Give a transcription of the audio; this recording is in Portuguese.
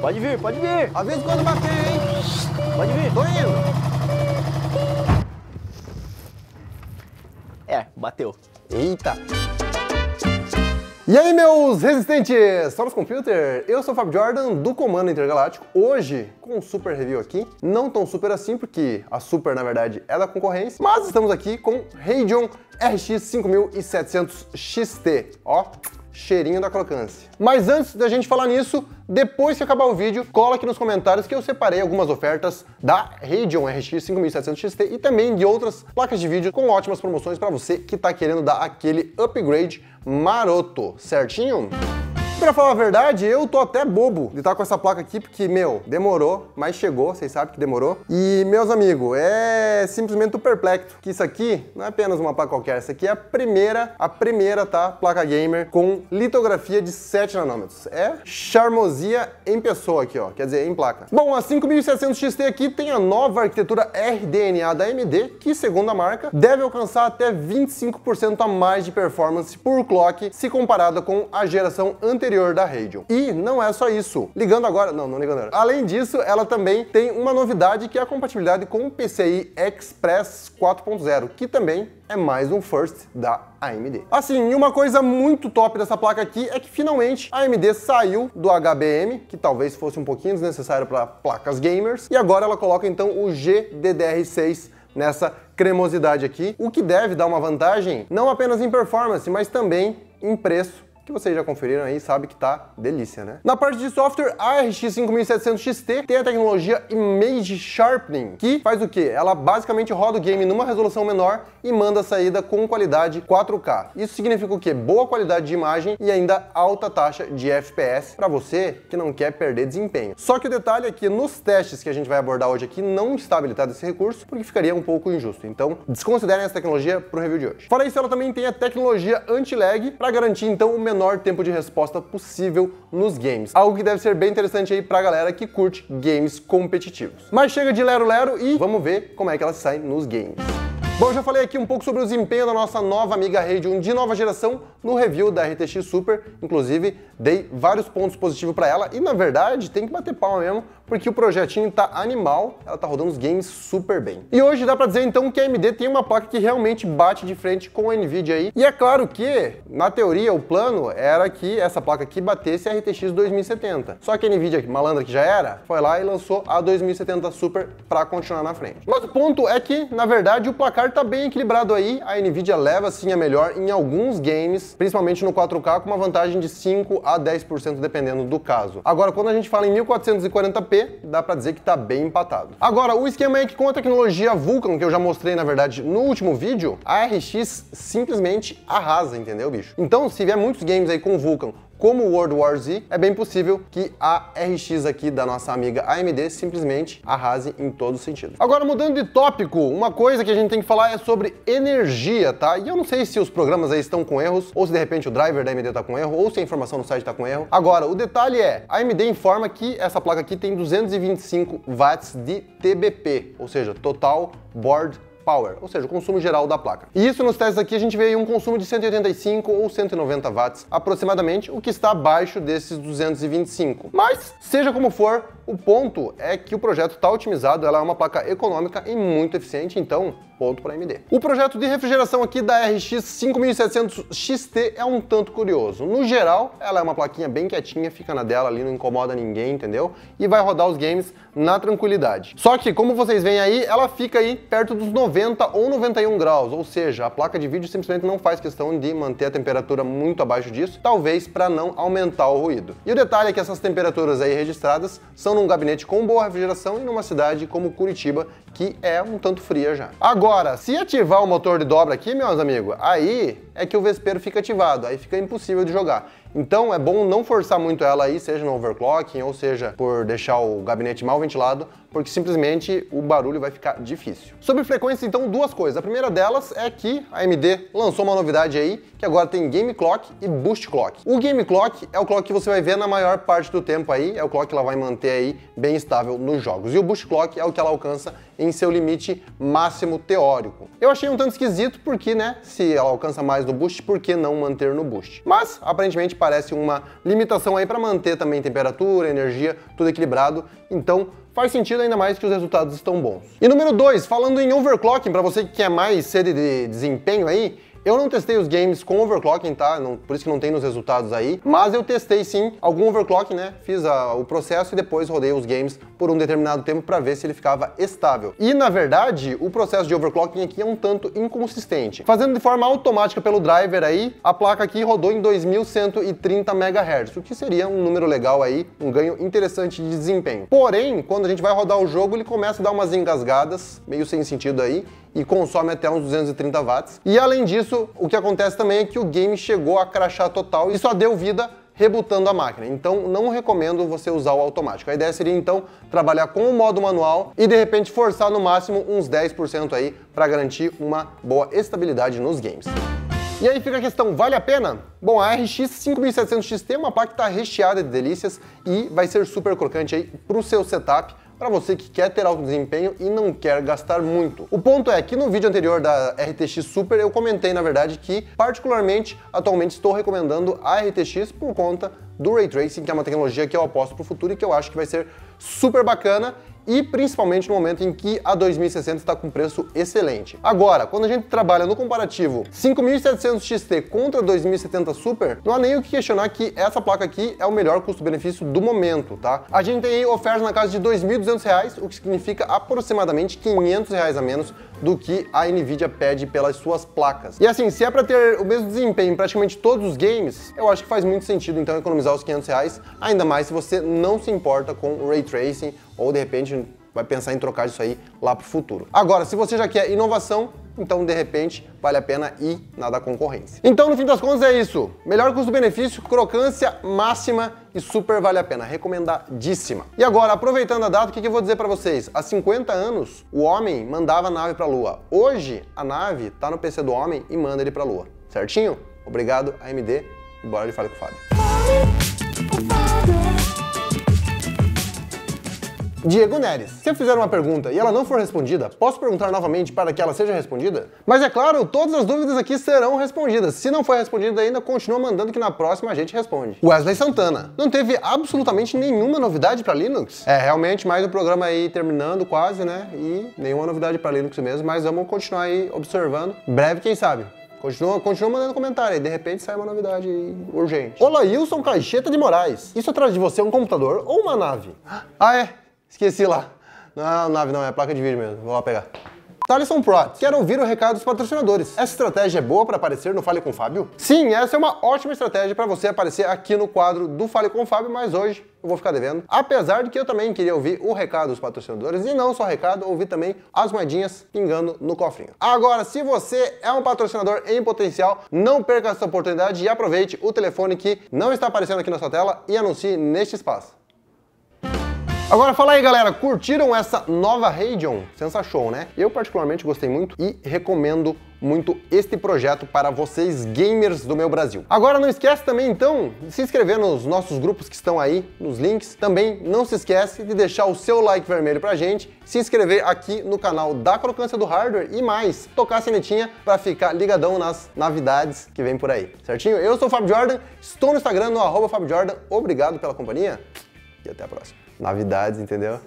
Pode vir, pode vir. Avisa quando bater, hein? Pode vir. Tô indo. É, bateu. Eita. E aí, meus resistentes! Somos Computer, eu sou o Fábio Jordan, do Comando Intergaláctico. Hoje, com um super review aqui, não tão super assim, porque a Super, na verdade, é da concorrência, mas estamos aqui com Radeon RX 5700 XT. Ó, cheirinho da crocância. Mas antes da gente falar nisso, depois que acabar o vídeo, cola aqui nos comentários que eu separei algumas ofertas da Radeon RX 5700 XT e também de outras placas de vídeo com ótimas promoções para você que está querendo dar aquele upgrade maroto, certinho? pra falar a verdade, eu tô até bobo de estar tá com essa placa aqui, porque, meu, demorou, mas chegou, vocês sabem que demorou. E, meus amigos, é simplesmente perplexo, que isso aqui não é apenas uma placa qualquer, essa aqui é a primeira, a primeira, tá, placa gamer com litografia de 7 nanômetros. É charmosia em pessoa aqui, ó, quer dizer, em placa. Bom, a 5700 XT aqui tem a nova arquitetura RDNA da AMD, que, segundo a marca, deve alcançar até 25% a mais de performance por clock, se comparada com a geração anterior interior da Radeon. E não é só isso. Ligando agora, não, não ligando agora. Além disso, ela também tem uma novidade que é a compatibilidade com o PCI Express 4.0, que também é mais um first da AMD. Assim, uma coisa muito top dessa placa aqui é que finalmente a AMD saiu do HBM, que talvez fosse um pouquinho desnecessário para placas gamers, e agora ela coloca então o GDDR6 nessa cremosidade aqui, o que deve dar uma vantagem não apenas em performance, mas também em preço que vocês já conferiram aí, sabe que tá delícia, né? Na parte de software, a RX 5700 XT tem a tecnologia Image Sharpening, que faz o quê? Ela basicamente roda o game numa resolução menor e manda a saída com qualidade 4K. Isso significa o quê? Boa qualidade de imagem e ainda alta taxa de FPS para você que não quer perder desempenho. Só que o detalhe é que nos testes que a gente vai abordar hoje aqui não está habilitado esse recurso, porque ficaria um pouco injusto. Então, desconsiderem essa tecnologia pro review de hoje. Fora isso, ela também tem a tecnologia anti-lag para garantir então o menor tempo de resposta possível nos games. Algo que deve ser bem interessante aí pra galera que curte games competitivos. Mas chega de lero-lero e vamos ver como é que ela sai nos games. Bom, eu já falei aqui um pouco sobre o desempenho da nossa nova amiga Rede 1 de nova geração no review da RTX Super. Inclusive, dei vários pontos positivos para ela e, na verdade, tem que bater palma mesmo, porque o projetinho tá animal, ela tá rodando os games super bem. E hoje dá para dizer, então, que a AMD tem uma placa que realmente bate de frente com a NVIDIA aí. E é claro que, na teoria, o plano era que essa placa aqui batesse a RTX 2070. Só que a NVIDIA, malandra que já era, foi lá e lançou a 2070 Super para continuar na frente. Mas o ponto é que, na verdade, o placar tá bem equilibrado aí, a Nvidia leva sim a melhor em alguns games, principalmente no 4K, com uma vantagem de 5 a 10% dependendo do caso. Agora, quando a gente fala em 1440p, dá para dizer que tá bem empatado. Agora, o esquema é que com a tecnologia Vulkan, que eu já mostrei na verdade no último vídeo, a RX simplesmente arrasa, entendeu, bicho? Então, se vier muitos games aí com Vulkan como o World War Z, é bem possível que a RX aqui da nossa amiga AMD simplesmente arrase em todo sentido. Agora, mudando de tópico, uma coisa que a gente tem que falar é sobre energia, tá? E eu não sei se os programas aí estão com erros, ou se de repente o driver da AMD está com erro, ou se a informação no site está com erro. Agora, o detalhe é, a AMD informa que essa placa aqui tem 225 watts de TBP, ou seja, Total Board power, ou seja, o consumo geral da placa. E isso nos testes aqui a gente vê um consumo de 185 ou 190 watts aproximadamente, o que está abaixo desses 225. Mas, seja como for, o ponto é que o projeto está otimizado, ela é uma placa econômica e muito eficiente, então ponto para AMD. O projeto de refrigeração aqui da RX 5700 XT é um tanto curioso. No geral, ela é uma plaquinha bem quietinha, fica na dela ali, não incomoda ninguém, entendeu? E vai rodar os games na tranquilidade. Só que, como vocês veem aí, ela fica aí perto dos 90 ou 91 graus, ou seja, a placa de vídeo simplesmente não faz questão de manter a temperatura muito abaixo disso, talvez para não aumentar o ruído. E o detalhe é que essas temperaturas aí registradas são num gabinete com boa refrigeração e numa cidade como Curitiba, que é um tanto fria já. Agora, se ativar o motor de dobra aqui, meus amigos, aí é que o vespeiro fica ativado, aí fica impossível de jogar. Então é bom não forçar muito ela aí, seja no overclocking ou seja por deixar o gabinete mal ventilado, porque simplesmente o barulho vai ficar difícil. Sobre frequência, então, duas coisas. A primeira delas é que a AMD lançou uma novidade aí, que agora tem Game Clock e Boost Clock. O Game Clock é o clock que você vai ver na maior parte do tempo aí, é o clock que ela vai manter aí bem estável nos jogos. E o Boost Clock é o que ela alcança em seu limite máximo teórico. Eu achei um tanto esquisito porque, né, se ela alcança mais no Boost, por que não manter no Boost? Mas, aparentemente, parece uma limitação aí para manter também temperatura, energia, tudo equilibrado. Então, faz sentido ainda mais que os resultados estão bons. E número 2, falando em overclocking, para você que quer mais sede de desempenho aí, eu não testei os games com overclocking, tá? Não, por isso que não tem nos resultados aí. Mas eu testei sim algum overclocking, né? Fiz a, o processo e depois rodei os games por um determinado tempo para ver se ele ficava estável. E na verdade, o processo de overclocking aqui é um tanto inconsistente. Fazendo de forma automática pelo driver aí, a placa aqui rodou em 2130 MHz, o que seria um número legal aí, um ganho interessante de desempenho. Porém, quando a gente vai rodar o jogo, ele começa a dar umas engasgadas, meio sem sentido aí, e consome até uns 230 watts. E além disso, o que acontece também é que o game chegou a crachar total e só deu vida rebutando a máquina. Então não recomendo você usar o automático. A ideia seria então trabalhar com o modo manual e de repente forçar no máximo uns 10% aí para garantir uma boa estabilidade nos games. E aí fica a questão, vale a pena? Bom, a RX 5700 XT é uma placa que está recheada de delícias e vai ser super crocante aí para o seu setup para você que quer ter alto desempenho e não quer gastar muito. O ponto é que no vídeo anterior da RTX Super eu comentei na verdade que particularmente atualmente estou recomendando a RTX por conta do Ray Tracing, que é uma tecnologia que eu aposto para o futuro e que eu acho que vai ser super bacana e principalmente no momento em que a 2060 está com preço excelente. Agora, quando a gente trabalha no comparativo 5700 XT contra 2070 Super, não há nem o que questionar que essa placa aqui é o melhor custo-benefício do momento, tá? A gente tem ofertas na casa de R$ 2.200, o que significa aproximadamente R$ 500 a menos do que a Nvidia pede pelas suas placas. E assim, se é para ter o mesmo desempenho em praticamente todos os games, eu acho que faz muito sentido então economizar os 500 reais, ainda mais se você não se importa com Ray Tracing ou de repente vai pensar em trocar isso aí lá para o futuro. Agora, se você já quer inovação, então, de repente, vale a pena ir na da concorrência. Então, no fim das contas, é isso. Melhor custo-benefício, crocância máxima e super vale a pena, recomendadíssima. E agora, aproveitando a data, o que, que eu vou dizer para vocês? Há 50 anos, o homem mandava a nave para a Lua. Hoje, a nave está no PC do homem e manda ele para a Lua. Certinho? Obrigado, AMD, e bora de Fale com o Fábio. Diego Neres. Se eu fizer uma pergunta e ela não for respondida, posso perguntar novamente para que ela seja respondida? Mas é claro, todas as dúvidas aqui serão respondidas. Se não foi respondida ainda, continua mandando que na próxima a gente responde. Wesley Santana. Não teve absolutamente nenhuma novidade para Linux? É, realmente, mais um programa aí terminando quase, né? E nenhuma novidade para Linux mesmo, mas vamos continuar aí observando. Breve, quem sabe? Continua, continua mandando comentário aí, de repente sai uma novidade urgente. Olá, Wilson Caixeta de Moraes. Isso atrás de você é um computador ou uma nave? Ah, é? Esqueci lá. Não, nave não, é placa de vídeo mesmo. Vou lá pegar. Thaleson Prot, quero ouvir o recado dos patrocinadores. Essa estratégia é boa para aparecer no Fale com Fábio? Sim, essa é uma ótima estratégia para você aparecer aqui no quadro do Fale com Fábio, mas hoje eu vou ficar devendo. Apesar de que eu também queria ouvir o recado dos patrocinadores e não só recado, ouvir também as moedinhas pingando no cofrinho. Agora, se você é um patrocinador em potencial, não perca essa oportunidade e aproveite o telefone que não está aparecendo aqui na sua tela e anuncie neste espaço. Agora fala aí, galera, curtiram essa nova Radeon? Sensa show, né? Eu particularmente gostei muito e recomendo muito este projeto para vocês gamers do meu Brasil. Agora não esquece também então de se inscrever nos nossos grupos que estão aí nos links. Também não se esquece de deixar o seu like vermelho pra gente, se inscrever aqui no canal da Crocância do Hardware e mais, tocar a sinetinha para ficar ligadão nas novidades que vem por aí. Certinho? Eu sou o Fábio Jordan, estou no Instagram no @fabio_jordan. Jordan. Obrigado pela companhia e até a próxima navidades, entendeu?